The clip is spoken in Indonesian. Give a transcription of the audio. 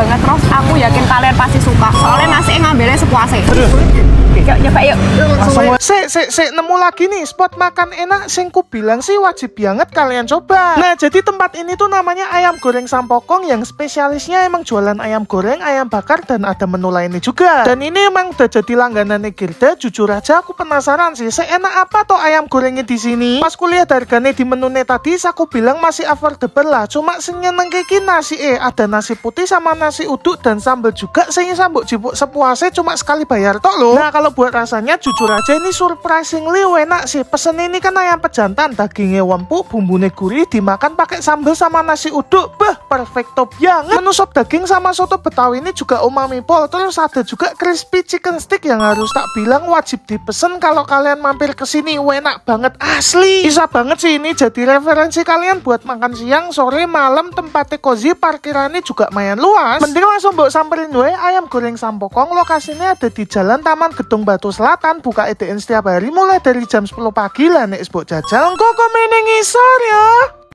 banget terus aku yakin kalian pasti suka soalnya nasi ngambilnya sepuasnya yuk ya, Pak yuk langsung sik sik nemu lagi nih spot makan enak sing ku bilang sih wajib banget kalian coba nah jadi tempat ini tuh namanya ayam goreng sampokong yang spesialisnya emang jualan ayam goreng ayam bakar dan ada menu lainnya juga dan ini emang udah jadi langganan Girda jujur aja aku penasaran sih seenak apa tuh ayam gorengnya di sini pas kuliah harganya di menu tadi aku bilang masih affordable lah cuma seneng kayak nasi eh ada nasi putih sama nasi uduk dan sambal juga Saya sambuk jipuk sepuasnya cuma sekali bayar tok loh nah kalau kalau buat rasanya jujur aja ini surprisingly enak sih. Pesen ini kan ayam pejantan, dagingnya wampu bumbunya gurih, dimakan pakai sambal sama nasi uduk. Beh, perfecto banget. Menu sop daging sama soto betawi ini juga umami pol. Terus ada juga crispy chicken stick yang harus tak bilang wajib dipesen kalau kalian mampir ke sini. Enak banget asli. Bisa banget sih ini jadi referensi kalian buat makan siang, sore, malam, tempatnya cozy, parkirannya juga mayan luas. Mending langsung bawa samperin gue ayam goreng sampokong. Lokasinya ada di Jalan Taman Gedung Gunung Batu Selatan buka EDN setiap hari mulai dari jam 10 pagi lah nek sebok jajal kok meneng ngisor ya.